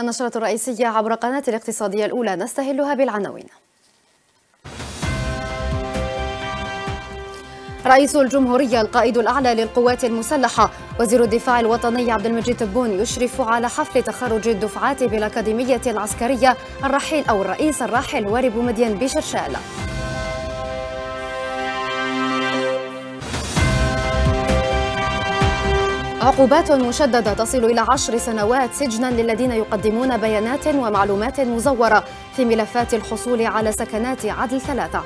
النشرة الرئيسية عبر قناة الاقتصادية الأولى نستهلها بالعناوين رئيس الجمهورية القائد الأعلى للقوات المسلحة وزير الدفاع الوطني عبد المجيد تبون يشرف على حفل تخرج الدفعات بالأكاديمية العسكرية الرحيل أو الرئيس الراحل وارب مدين بشرشال عقوبات مشددة تصل إلى عشر سنوات سجنا للذين يقدمون بيانات ومعلومات مزورة في ملفات الحصول على سكنات عدل ثلاثة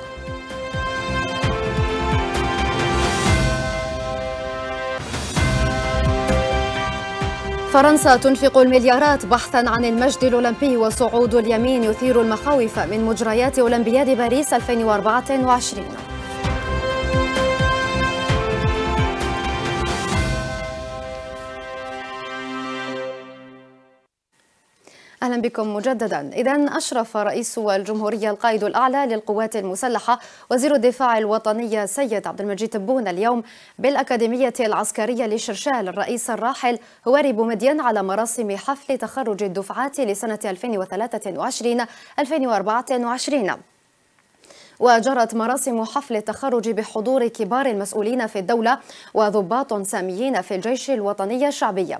فرنسا تنفق المليارات بحثا عن المجد الأولمبي وصعود اليمين يثير المخاوف من مجريات أولمبياد باريس 2024 أهلا بكم مجددا إذا أشرف رئيس الجمهورية القائد الأعلى للقوات المسلحة وزير الدفاع الوطني سيد عبد المجيد تبون اليوم بالأكاديمية العسكرية لشرشال الرئيس الراحل هواري بومدين على مراسم حفل تخرج الدفعات لسنة 2023 2024 وجرت مراسم حفل التخرج بحضور كبار المسؤولين في الدولة وضباط ساميين في الجيش الوطني الشعبي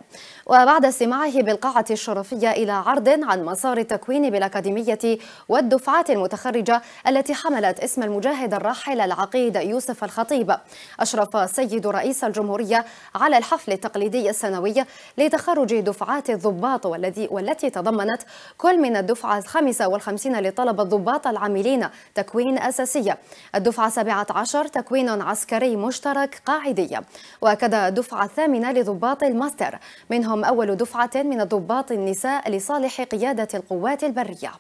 وبعد استماعه بالقاعة الشرفية إلى عرض عن مسار التكوين بالأكاديمية والدفعات المتخرجة التي حملت اسم المجاهد الراحل العقيد يوسف الخطيب أشرف سيد رئيس الجمهورية على الحفل التقليدي السنوي لتخرج دفعات الضباط والذي والتي تضمنت كل من الدفعة الخامسة والخمسين لطلبة الضباط العاملين تكوين الأساسية الدفعة 17 تكوين عسكري مشترك قاعدية وأكد الدفعة الثامنة لضباط الماستر منهم أول دفعة من الضباط النساء لصالح قيادة القوات البرية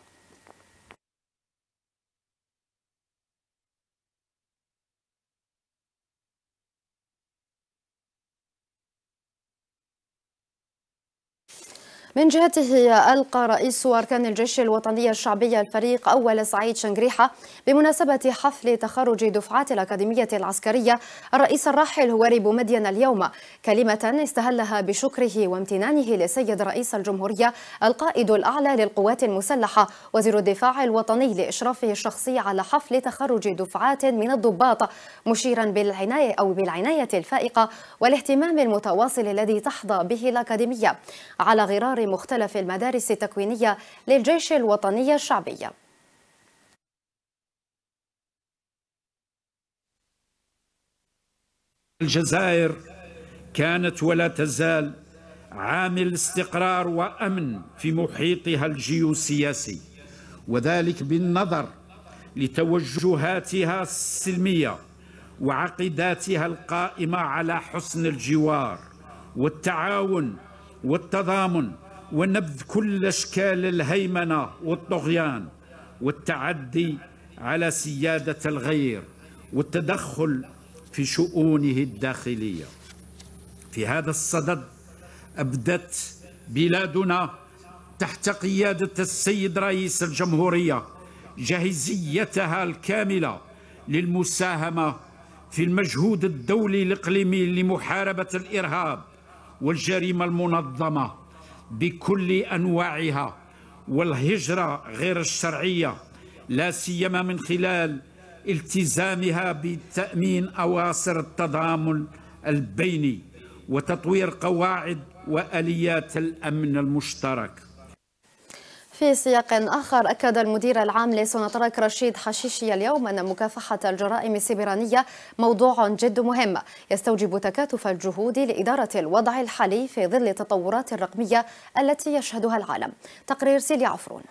من جهته ألقى رئيس أركان الجيش الوطني الشعبي الفريق أول سعيد شنجريحة بمناسبة حفل تخرج دفعات الأكاديمية العسكرية الرئيس الراحل هواري بومدين اليوم كلمة استهلها بشكره وامتنانه لسيد رئيس الجمهورية القائد الأعلى للقوات المسلحة وزير الدفاع الوطني لإشرافه الشخصي على حفل تخرج دفعات من الضباط مشيرا بالعناية أو بالعناية الفائقة والاهتمام المتواصل الذي تحظى به الأكاديمية على غرار مختلف المدارس التكوينية للجيش الوطني الشعبي الجزائر كانت ولا تزال عامل استقرار وأمن في محيطها الجيوسياسي وذلك بالنظر لتوجهاتها السلمية وعقيداتها القائمة على حسن الجوار والتعاون والتضامن ونبذ كل اشكال الهيمنه والطغيان والتعدي على سياده الغير والتدخل في شؤونه الداخليه في هذا الصدد ابدت بلادنا تحت قياده السيد رئيس الجمهوريه جاهزيتها الكامله للمساهمه في المجهود الدولي الاقليمي لمحاربه الارهاب والجريمه المنظمه بكل أنواعها والهجرة غير الشرعية لا سيما من خلال التزامها بتأمين أواصر التضامن البيني وتطوير قواعد وآليات الأمن المشترك في سياق آخر أكد المدير العام لسوناتراك رشيد حشيشي اليوم أن مكافحة الجرائم السبرانية موضوع جد مهم يستوجب تكاتف الجهود لإدارة الوضع الحالي في ظل التطورات الرقمية التي يشهدها العالم تقرير سيلي عفرون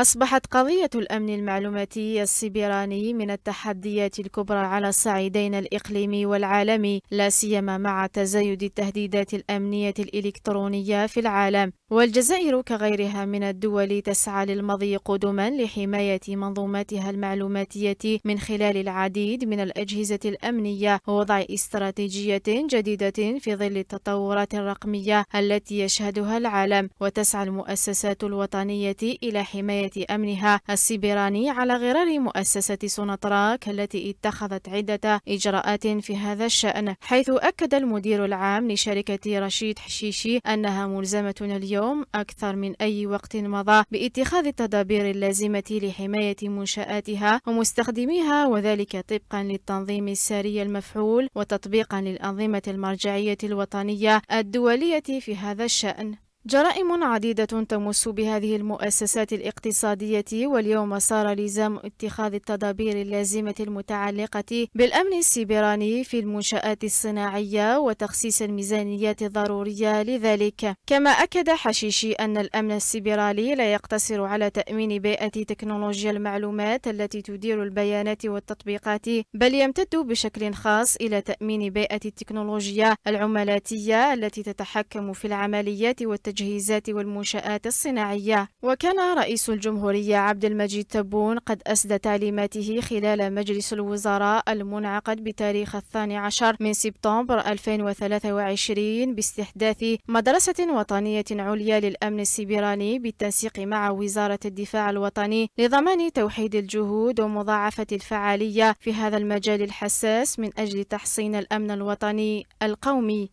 أصبحت قضية الأمن المعلوماتي السبراني من التحديات الكبرى على الصعيدين الإقليمي والعالمي لا سيما مع تزايد التهديدات الأمنية الإلكترونية في العالم والجزائر كغيرها من الدول تسعى للمضي قدما لحماية منظوماتها المعلوماتية من خلال العديد من الأجهزة الأمنية ووضع استراتيجية جديدة في ظل التطورات الرقمية التي يشهدها العالم وتسعى المؤسسات الوطنية إلى حماية أمنها السيبراني على غرار مؤسسة سونطراك التي اتخذت عدة إجراءات في هذا الشأن حيث أكد المدير العام لشركة رشيد حشيشي أنها ملزمة اليوم أكثر من أي وقت مضى باتخاذ التدابير اللازمة لحماية منشآتها ومستخدميها وذلك طبقا للتنظيم الساري المفعول وتطبيقا للأنظمة المرجعية الوطنية الدولية في هذا الشأن جرائم عديدة تمس بهذه المؤسسات الاقتصادية واليوم صار لزام اتخاذ التدابير اللازمة المتعلقة بالأمن السيبراني في المنشآت الصناعية وتخصيص الميزانيات الضرورية لذلك كما أكد حشيشي أن الأمن السيبراني لا يقتصر على تأمين بيئة تكنولوجيا المعلومات التي تدير البيانات والتطبيقات بل يمتد بشكل خاص إلى تأمين بيئة التكنولوجيا العملاتية التي تتحكم في العمليات والتجارب التجهيزات والمنشآت الصناعية وكان رئيس الجمهورية عبد المجيد تبون قد أسدى تعليماته خلال مجلس الوزراء المنعقد بتاريخ الثاني عشر من سبتمبر 2023 باستحداث مدرسة وطنية عليا للأمن السيبراني بالتنسيق مع وزارة الدفاع الوطني لضمان توحيد الجهود ومضاعفة الفعالية في هذا المجال الحساس من أجل تحصين الأمن الوطني القومي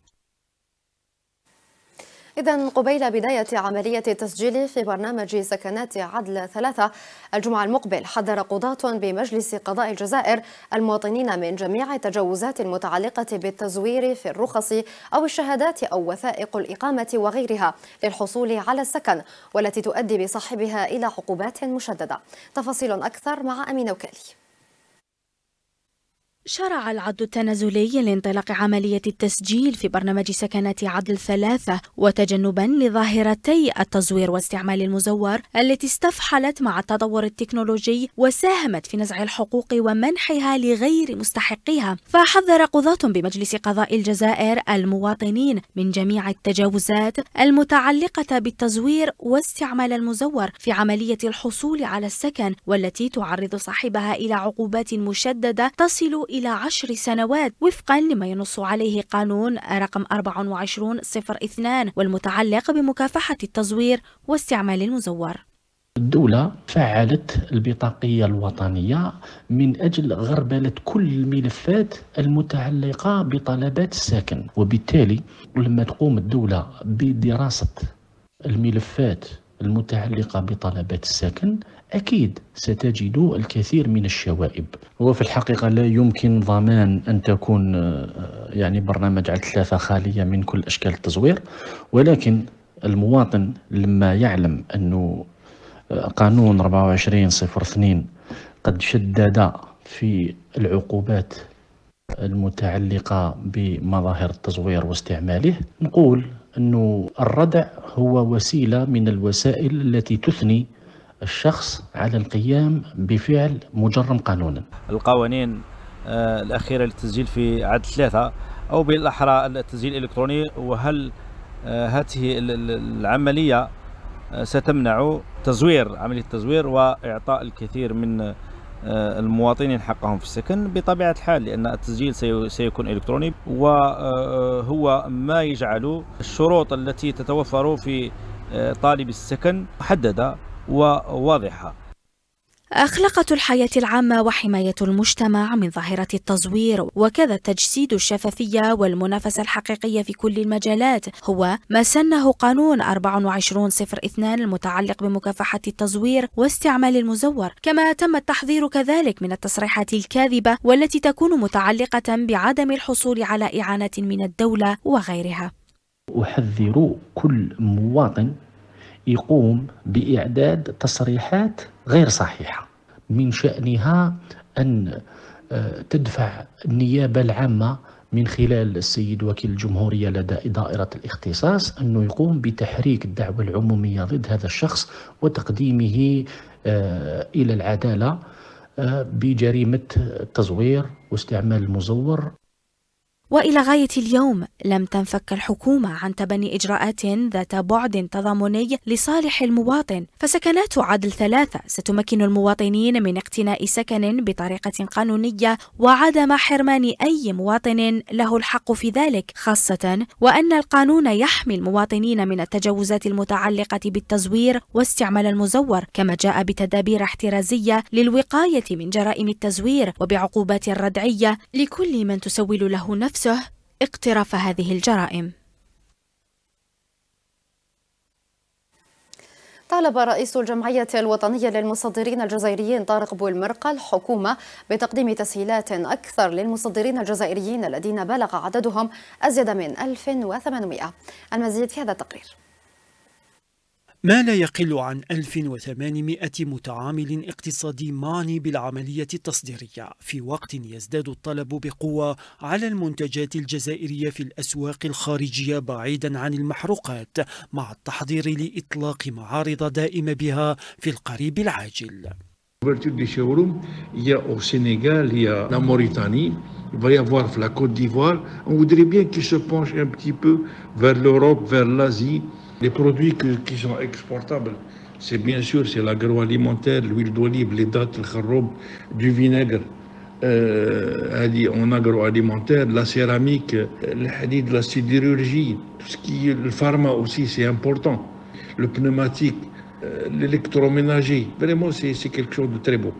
إذا قبيل بداية عملية التسجيل في برنامج سكنات عدل ثلاثة الجمعة المقبل حذر قضاة بمجلس قضاء الجزائر المواطنين من جميع التجاوزات المتعلقة بالتزوير في الرخص أو الشهادات أو وثائق الإقامة وغيرها للحصول على السكن والتي تؤدي بصاحبها إلى عقوبات مشددة تفاصيل أكثر مع أمين وكالي شرع العد التنازلي لانطلاق عملية التسجيل في برنامج سكنات عدل ثلاثة وتجنبا لظاهرتي التزوير واستعمال المزور التي استفحلت مع التطور التكنولوجي وساهمت في نزع الحقوق ومنحها لغير مستحقيها فحذر قضاة بمجلس قضاء الجزائر المواطنين من جميع التجاوزات المتعلقة بالتزوير واستعمال المزور في عملية الحصول على السكن والتي تعرض صاحبها إلى عقوبات مشددة تصل إلى عشر سنوات وفقا لما ينص عليه قانون رقم 2402 والمتعلق بمكافحة التزوير واستعمال المزور الدولة فعلت البطاقية الوطنية من أجل غربلة كل الملفات المتعلقة بطلبات السكن وبالتالي لما تقوم الدولة بدراسة الملفات المتعلقة بطلبات السكن أكيد ستجد الكثير من الشوائب هو في الحقيقة لا يمكن ضمان أن تكون آه، يعني برنامج على ثلاثة خالية من كل أشكال التزوير ولكن المواطن لما يعلم أنه آه، قانون 2402 قد شدد في العقوبات المتعلقة بمظاهر التزوير واستعماله نقول أن الردع هو وسيلة من الوسائل التي تثني الشخص على القيام بفعل مجرم قانونا القوانين آه، الأخيرة للتسجيل في عدد ثلاثة أو بالأحرى التسجيل الإلكتروني وهل آه، هذه العملية آه، ستمنع تزوير عملية التزوير وإعطاء الكثير من المواطنين حقهم في السكن بطبيعة الحال لأن التسجيل سيكون إلكتروني وهو ما يجعل الشروط التي تتوفر في طالب السكن محددة وواضحة أخلاقة الحياة العامة وحماية المجتمع من ظاهرة التزوير وكذا تجسيد الشفافية والمنافسة الحقيقية في كل المجالات هو ما سنه قانون 2402 المتعلق بمكافحة التزوير واستعمال المزور كما تم التحذير كذلك من التصريحات الكاذبة والتي تكون متعلقة بعدم الحصول على إعانة من الدولة وغيرها أحذر كل مواطن يقوم باعداد تصريحات غير صحيحه من شانها ان آه، تدفع النيابه العامه من خلال السيد وكيل الجمهورية لدى دائرة الاختصاص أنه يقوم بتحريك الدعوة العمومية ضد هذا الشخص وتقديمه آه، إلى العدالة آه، بجريمة التزوير واستعمال المزور والى غايه اليوم لم تنفك الحكومه عن تبني اجراءات ذات بعد تضامني لصالح المواطن فسكنات عدل ثلاثه ستمكن المواطنين من اقتناء سكن بطريقه قانونيه وعدم حرمان اي مواطن له الحق في ذلك خاصه وان القانون يحمي المواطنين من التجاوزات المتعلقه بالتزوير واستعمال المزور كما جاء بتدابير احترازيه للوقايه من جرائم التزوير وبعقوبات ردعيه لكل من تسول له نفسه نفسه اقتراف هذه الجرائم طالب رئيس الجمعية الوطنية للمصدرين الجزائريين طارق بولمرقة الحكومة بتقديم تسهيلات أكثر للمصدرين الجزائريين الذين بلغ عددهم أزيد من 1800 المزيد في هذا التقرير ما لا يقل عن 1800 متعامل اقتصادي معني بالعملية التصديرية في وقت يزداد الطلب بقوة على المنتجات الجزائرية في الأسواق الخارجية بعيدا عن المحروقات مع التحضير لإطلاق معارض دائمة بها في القريب العاجل L'ouverture des showrooms, il y a il va y avoir la Côte d'Ivoire. On voudrait bien qu'il se penche un petit peu vers l'Europe, vers l'Asie. Les produits qui sont exportables, c'est bien sûr c'est l'agroalimentaire, l'huile d'olive, les dattes, le kharob, du vinaigre. Euh, en agroalimentaire, la céramique, euh, le la sidérurgie, le pharma aussi, c'est important. Le pneumatique, euh, l'électroménager, vraiment c'est quelque chose de très beau.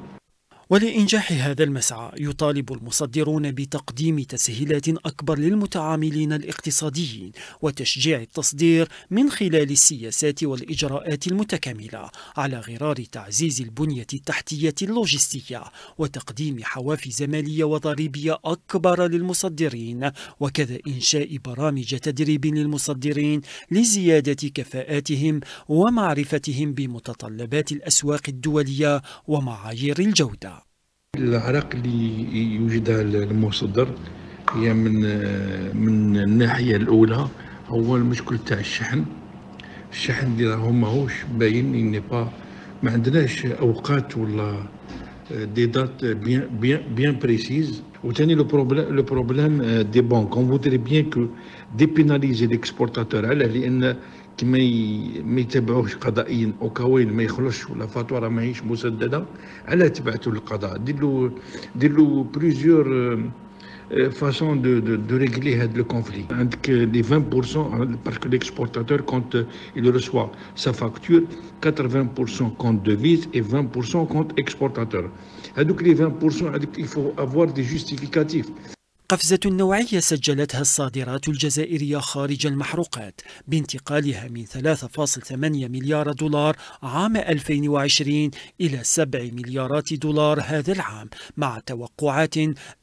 ولإنجاح هذا المسعى يطالب المصدرون بتقديم تسهيلات أكبر للمتعاملين الاقتصاديين وتشجيع التصدير من خلال السياسات والإجراءات المتكاملة على غرار تعزيز البنية التحتية اللوجستية وتقديم حوافز مالية وضريبية أكبر للمصدرين وكذا إنشاء برامج تدريب للمصدرين لزيادة كفاءاتهم ومعرفتهم بمتطلبات الأسواق الدولية ومعايير الجودة العراق اللي يوجدها المصدر هي من من الناحيه الاولى هو المشكل تاع الشحن الشحن اللي راهو ماهوش باين ان با ما عندناش اوقات ولا دي دات بيان بيان بيان بريسيز وثاني لو بروبليم لو بروبليم دي بانك اون فودري بيان كو ديبيناليزي ليكسبورتاتور علاه لان كي ما يتبعوش قضائيا او ما ولا فاتوره مسدده تبعته للقضاء de, de, de régler le conflit. Les 20%, parce que l'exportateur, quand euh, il le reçoit sa facture, 80% compte devise et 20% compte exportateur. Donc les 20%, il faut avoir des justificatifs. قفزة نوعية سجلتها الصادرات الجزائرية خارج المحروقات بانتقالها من 3.8 مليار دولار عام 2020 إلى 7 مليارات دولار هذا العام مع توقعات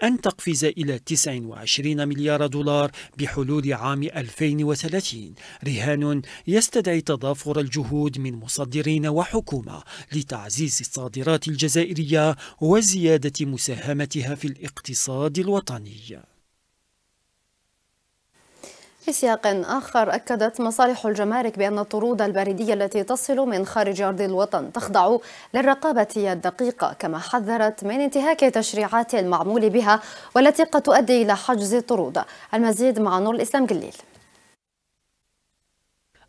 أن تقفز إلى 29 مليار دولار بحلول عام 2030 رهان يستدعي تضافر الجهود من مصدرين وحكومة لتعزيز الصادرات الجزائرية وزيادة مساهمتها في الاقتصاد الوطني في سياق آخر أكدت مصالح الجمارك بأن الطرود البريدية التي تصل من خارج أرض الوطن تخضع للرقابة الدقيقة كما حذرت من انتهاك تشريعات المعمول بها والتي قد تؤدي إلى حجز الطرود المزيد مع نور الإسلام جليل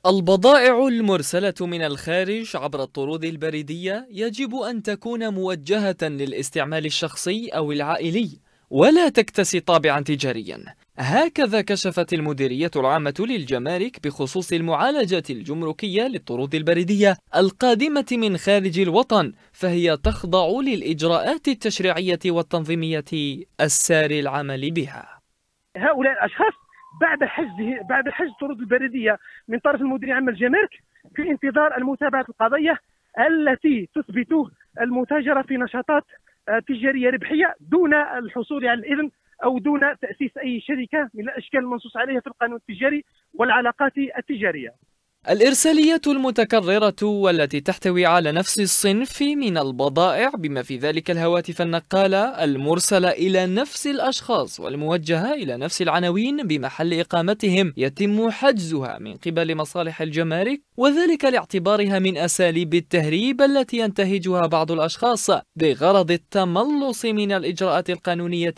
البضائع المرسلة من الخارج عبر الطرود البريدية يجب أن تكون موجهة للاستعمال الشخصي أو العائلي ولا تكتسي طابعا تجاريا هكذا كشفت المديرية العامة للجمارك بخصوص المعالجة الجمركية للطرود البريدية القادمة من خارج الوطن فهي تخضع للإجراءات التشريعية والتنظيمية الساري العمل بها هؤلاء الأشخاص بعد حجزه بعد حجز الطرود البريدية من طرف المديرية العامة الجمارك في انتظار المتابعة القضية التي تثبت المتاجرة في نشاطات آه، تجاريه ربحيه دون الحصول على الاذن او دون تاسيس اي شركه من الاشكال المنصوص عليها في القانون التجاري والعلاقات التجاريه الإرسالية المتكررة والتي تحتوي على نفس الصنف من البضائع بما في ذلك الهواتف النقالة المرسلة إلى نفس الأشخاص والموجهة إلى نفس العناوين بمحل إقامتهم يتم حجزها من قبل مصالح الجمارك وذلك لاعتبارها من أساليب التهريب التي ينتهجها بعض الأشخاص بغرض التملص من الإجراءات القانونية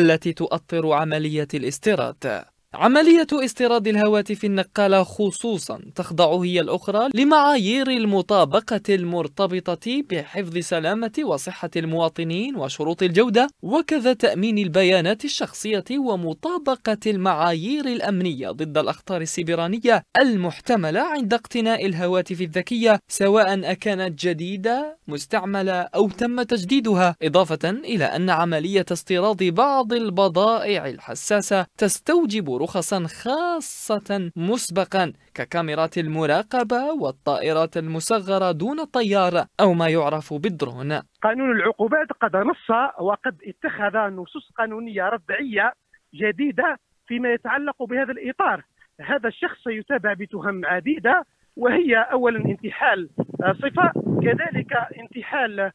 التي تؤطر عملية الاستيراد عملية استيراد الهواتف النقالة خصوصا تخضع هي الأخرى لمعايير المطابقة المرتبطة بحفظ سلامة وصحة المواطنين وشروط الجودة وكذا تأمين البيانات الشخصية ومطابقة المعايير الأمنية ضد الأخطار السيبرانية المحتملة عند اقتناء الهواتف الذكية سواء أكانت جديدة مستعملة أو تم تجديدها إضافة إلى أن عملية استيراد بعض البضائع الحساسة تستوجب رخصا خاصة مسبقا ككاميرات المراقبة والطائرات المصغرة دون الطيار أو ما يعرف بالدرون قانون العقوبات قد نص وقد اتخذ نصوص قانونية ردعية جديدة فيما يتعلق بهذا الإطار هذا الشخص سيتابع بتهم عديدة وهي أولا انتحال آه، صفة كذلك انتحال آه،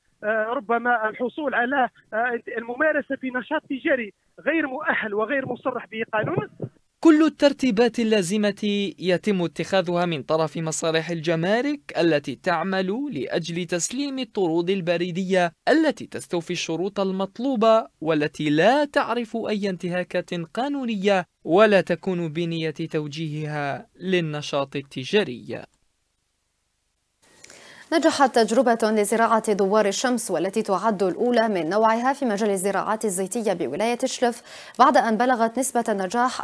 ربما الحصول على آه، الممارسة في نشاط تجاري غير مؤهل وغير مصرح به قانون كل الترتيبات اللازمة يتم اتخاذها من طرف مصالح الجمارك التي تعمل لأجل تسليم الطرود البريدية التي تستوفي الشروط المطلوبة والتي لا تعرف أي انتهاكات قانونية ولا تكون بنية توجيهها للنشاط التجاري نجحت تجربة لزراعة دوار الشمس والتي تعد الأولى من نوعها في مجال الزراعات الزيتية بولاية شلف بعد أن بلغت نسبة النجاح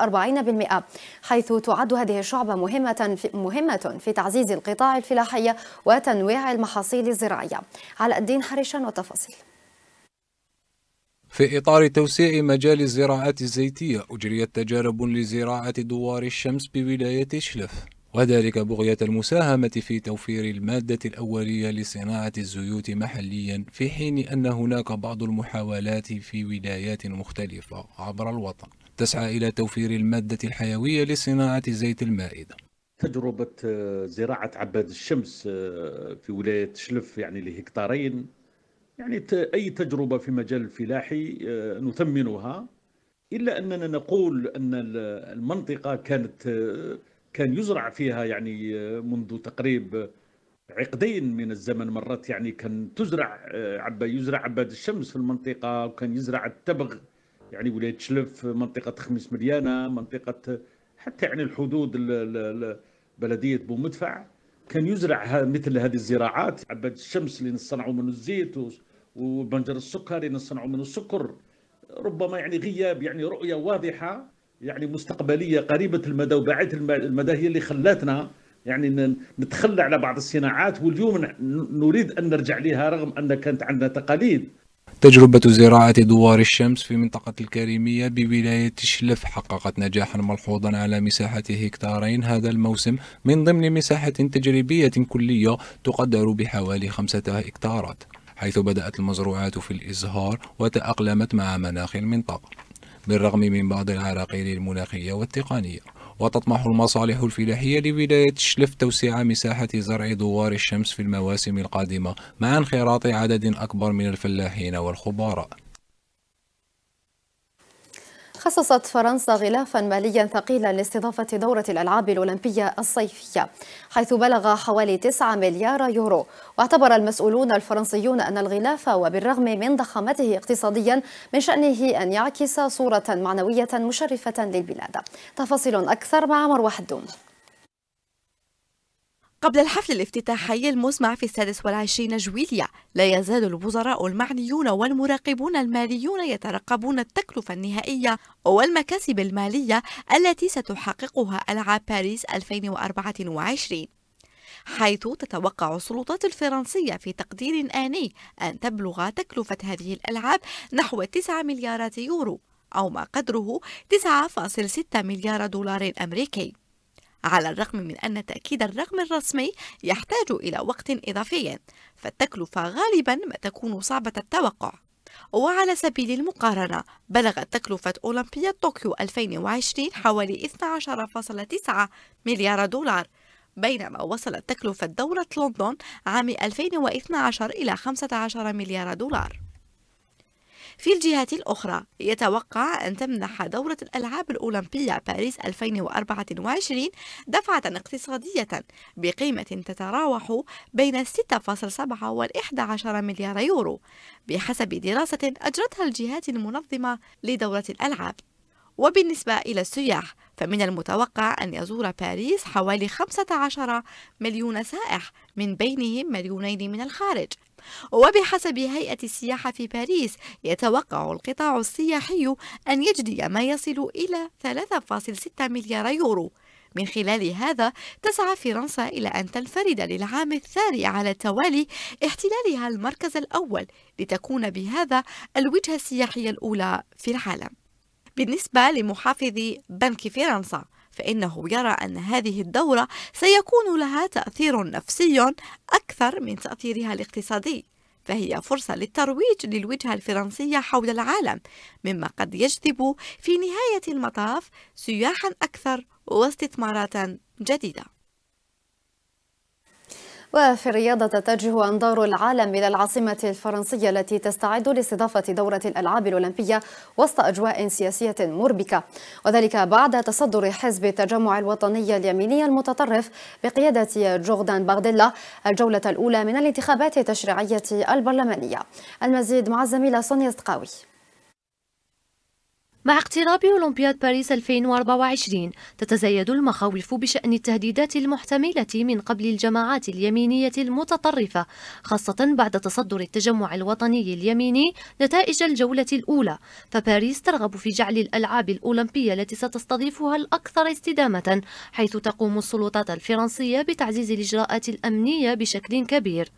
40% حيث تعد هذه الشعبة مهمة في, مهمة في تعزيز القطاع الفلاحي وتنويع المحاصيل الزراعية على الدين حريشان وتفاصيل في إطار توسيع مجال الزراعات الزيتية أجريت تجارب لزراعة دوار الشمس بولاية شلف وذلك بغية المساهمة في توفير المادة الأولية لصناعة الزيوت محليا في حين أن هناك بعض المحاولات في ولايات مختلفة عبر الوطن تسعى إلى توفير المادة الحيوية لصناعة زيت المائدة تجربة آه، زراعة عباد الشمس آه، في ولاية شلف يعني لهكتارين يعني أي تجربة في مجال الفلاحي آه، نثمنها إلا أننا نقول أن المنطقة كانت كان يزرع فيها يعني آه، منذ تقريب عقدين من الزمن مرات يعني كان تزرع آه، عبا يزرع عباد الشمس في المنطقة وكان يزرع التبغ يعني ولاية شلف منطقة خميس مليانة منطقة حتى يعني الحدود بلدية بومدفع كان يزرع مثل هذه الزراعات عباد الشمس اللي نصنعوا منه الزيت وبنجر السكر اللي نصنعوا منه السكر ربما يعني غياب يعني رؤية واضحة يعني مستقبليه قريبه المدى وبعيده المدى هي اللي خلاتنا يعني نتخلى على بعض الصناعات واليوم نريد ان نرجع لها رغم ان كانت عندنا تقاليد تجربة زراعة دوار الشمس في منطقة الكريمية بولاية شلف حققت نجاحا ملحوظا على مساحة هكتارين هذا الموسم من ضمن مساحة تجريبية كلية تقدر بحوالي خمسة هكتارات حيث بدأت المزروعات في الإزهار وتأقلمت مع مناخ المنطقة بالرغم من بعض العراقيل المناخية والتقنية وتطمح المصالح الفلاحية لولاية شلف توسيع مساحة زرع دوار الشمس في المواسم القادمة مع انخراط عدد أكبر من الفلاحين والخبراء خصصت فرنسا غلافا ماليا ثقيلا لاستضافة دورة الألعاب الأولمبية الصيفية حيث بلغ حوالي 9 مليار يورو واعتبر المسؤولون الفرنسيون أن الغلاف وبالرغم من ضخامته اقتصاديا من شأنه أن يعكس صورة معنوية مشرفة للبلاد تفاصيل أكثر مع مروح الدوم قبل الحفل الافتتاحي المسمع في السادس والعشرين جويليا لا يزال الوزراء المعنيون والمراقبون الماليون يترقبون التكلفة النهائية والمكاسب المالية التي ستحققها ألعاب باريس 2024 حيث تتوقع السلطات الفرنسية في تقدير آني أن تبلغ تكلفة هذه الألعاب نحو 9 مليارات يورو أو ما قدره 9.6 مليار دولار أمريكي على الرغم من أن تأكيد الرقم الرسمي يحتاج إلى وقت إضافي فالتكلفة غالبا ما تكون صعبة التوقع وعلى سبيل المقارنة بلغت تكلفة أولمبياد طوكيو 2020 حوالي 12.9 مليار دولار بينما وصلت تكلفة دورة لندن عام 2012 إلى 15 مليار دولار في الجهة الأخرى يتوقع أن تمنح دورة الألعاب الأولمبية باريس 2024 دفعة اقتصادية بقيمة تتراوح بين 6.7 و 11 مليار يورو بحسب دراسة أجرتها الجهات المنظمة لدورة الألعاب وبالنسبة إلى السياح فمن المتوقع أن يزور باريس حوالي 15 مليون سائح من بينهم مليونين من الخارج وبحسب هيئة السياحة في باريس يتوقع القطاع السياحي أن يجدي ما يصل إلى 3.6 مليار يورو من خلال هذا تسعى فرنسا إلى أن تنفرد للعام الثاني على التوالي احتلالها المركز الأول لتكون بهذا الوجهة السياحية الأولى في العالم بالنسبة لمحافظ بنك فرنسا فإنه يرى أن هذه الدورة سيكون لها تأثير نفسي أكثر من تأثيرها الاقتصادي فهي فرصة للترويج للوجهة الفرنسية حول العالم مما قد يجذب في نهاية المطاف سياحا أكثر واستثمارات جديدة وفي الرياضة تتجه أنظار العالم إلى العاصمة الفرنسية التي تستعد لاستضافة دورة الألعاب الأولمبية وسط أجواء سياسية مربكة وذلك بعد تصدر حزب التجمع الوطني اليميني المتطرف بقيادة جوردان باغديلا الجولة الأولى من الانتخابات التشريعية البرلمانية المزيد مع الزميلة سونيا استقاوي مع اقتراب أولمبياد باريس 2024 تتزايد المخاوف بشأن التهديدات المحتملة من قبل الجماعات اليمينية المتطرفة خاصة بعد تصدر التجمع الوطني اليميني نتائج الجولة الأولى فباريس ترغب في جعل الألعاب الأولمبية التي ستستضيفها الأكثر استدامة حيث تقوم السلطات الفرنسية بتعزيز الإجراءات الأمنية بشكل كبير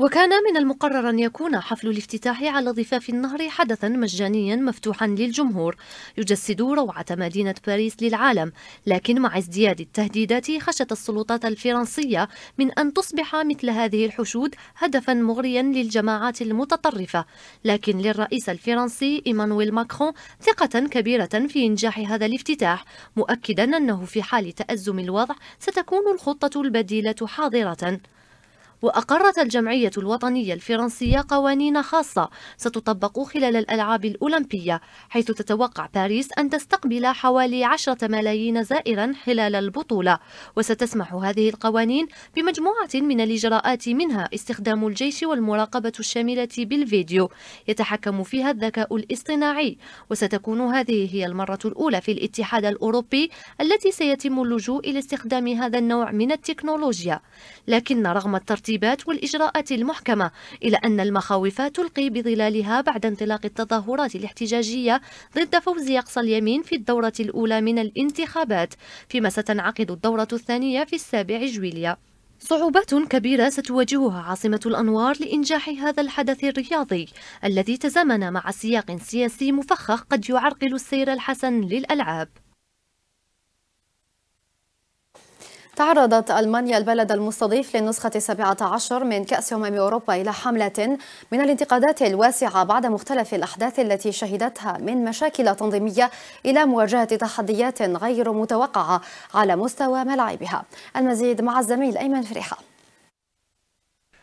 وكان من المقرر أن يكون حفل الافتتاح على ضفاف النهر حدثا مجانيا مفتوحا للجمهور يجسد روعة مدينة باريس للعالم لكن مع ازدياد التهديدات خشت السلطات الفرنسية من أن تصبح مثل هذه الحشود هدفا مغريا للجماعات المتطرفة لكن للرئيس الفرنسي إيمانويل ماكرون ثقة كبيرة في إنجاح هذا الافتتاح مؤكدا أنه في حال تأزم الوضع ستكون الخطة البديلة حاضرة وأقرت الجمعية الوطنية الفرنسية قوانين خاصة ستطبق خلال الألعاب الأولمبية حيث تتوقع باريس أن تستقبل حوالي عشرة ملايين زائرا خلال البطولة وستسمح هذه القوانين بمجموعة من الإجراءات منها استخدام الجيش والمراقبة الشاملة بالفيديو يتحكم فيها الذكاء الاصطناعي وستكون هذه هي المرة الأولى في الاتحاد الأوروبي التي سيتم اللجوء إلى استخدام هذا النوع من التكنولوجيا لكن رغم الترتيب الترتيبات والإجراءات المحكمة إلى أن المخاوف تلقي بظلالها بعد انطلاق التظاهرات الاحتجاجية ضد فوز أقصى اليمين في الدورة الأولى من الانتخابات فيما ستنعقد الدورة الثانية في السابع جويليا صعوبات كبيرة ستواجهها عاصمة الأنوار لإنجاح هذا الحدث الرياضي الذي تزامن مع سياق سياسي مفخخ قد يعرقل السير الحسن للألعاب تعرضت ألمانيا البلد المستضيف للنسخة السابعة عشر من كأس أمم أوروبا إلى حملة من الانتقادات الواسعة بعد مختلف الأحداث التي شهدتها من مشاكل تنظيمية إلى مواجهة تحديات غير متوقعة على مستوى ملاعبها المزيد مع الزميل أيمن فريحة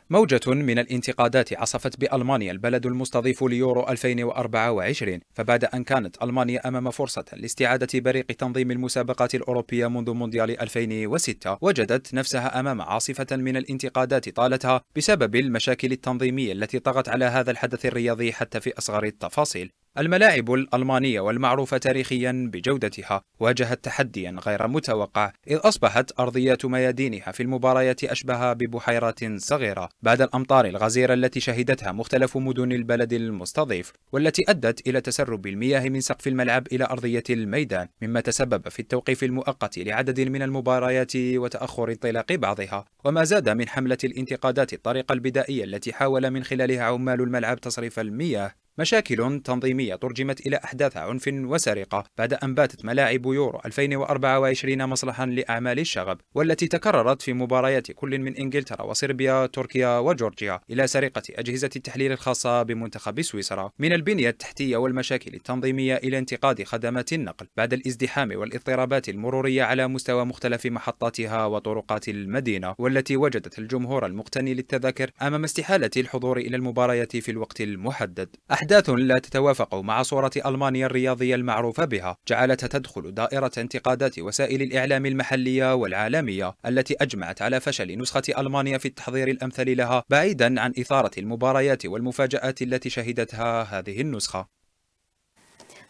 موجة من الانتقادات عصفت بألمانيا البلد المستضيف ليورو 2024 فبعد أن كانت ألمانيا أمام فرصة لاستعادة بريق تنظيم المسابقات الأوروبية منذ مونديال 2006 وجدت نفسها أمام عاصفة من الانتقادات طالتها بسبب المشاكل التنظيمية التي طغت على هذا الحدث الرياضي حتى في أصغر التفاصيل الملاعب الألمانية والمعروفة تاريخيا بجودتها واجهت تحديا غير متوقع إذ أصبحت أرضيات ميادينها في المباريات أشبه ببحيرات صغيرة بعد الأمطار الغزيرة التي شهدتها مختلف مدن البلد المستضيف والتي أدت إلى تسرب المياه من سقف الملعب إلى أرضية الميدان مما تسبب في التوقيف المؤقت لعدد من المباريات وتأخر انطلاق بعضها وما زاد من حملة الانتقادات الطريقة البدائية التي حاول من خلالها عمال الملعب تصريف المياه مشاكل تنظيمية ترجمت إلى أحداث عنف وسرقة بعد أن باتت ملاعب يورو 2024 مصلحا لأعمال الشغب والتي تكررت في مباريات كل من إنجلترا وصربيا تركيا وجورجيا إلى سرقة أجهزة التحليل الخاصة بمنتخب سويسرا من البنية التحتية والمشاكل التنظيمية إلى انتقاد خدمات النقل بعد الازدحام والاضطرابات المرورية على مستوى مختلف محطاتها وطرقات المدينة والتي وجدت الجمهور المقتني للتذاكر أمام استحالة الحضور إلى المباريات في الوقت المحدد أحداث لا تتوافق مع صورة ألمانيا الرياضية المعروفة بها جعلتها تدخل دائرة انتقادات وسائل الإعلام المحلية والعالمية التي أجمعت على فشل نسخة ألمانيا في التحضير الأمثل لها بعيدا عن إثارة المباريات والمفاجآت التي شهدتها هذه النسخة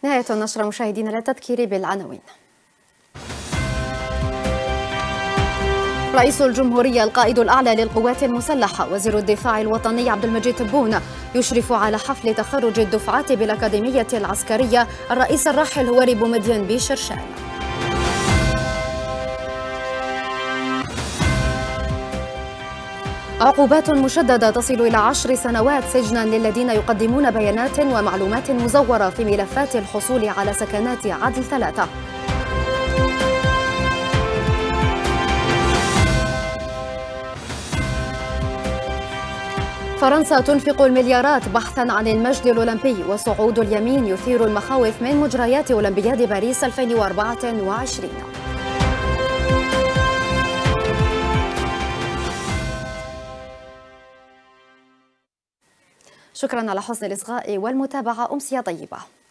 نهاية النشرة لا للتذكير بالعناوين رئيس الجمهورية القائد الأعلى للقوات المسلحة وزير الدفاع الوطني عبد المجيد تبون يشرف على حفل تخرج الدفعات بالأكاديمية العسكرية الرئيس الراحل هواري بومدين بشرشان عقوبات مشددة تصل إلى عشر سنوات سجنا للذين يقدمون بيانات ومعلومات مزورة في ملفات الحصول على سكنات عدل ثلاثة فرنسا تنفق المليارات بحثا عن المجد الأولمبي وصعود اليمين يثير المخاوف من مجريات أولمبياد باريس 2024 شكرا على حسن الإصغاء والمتابعة أمسية طيبة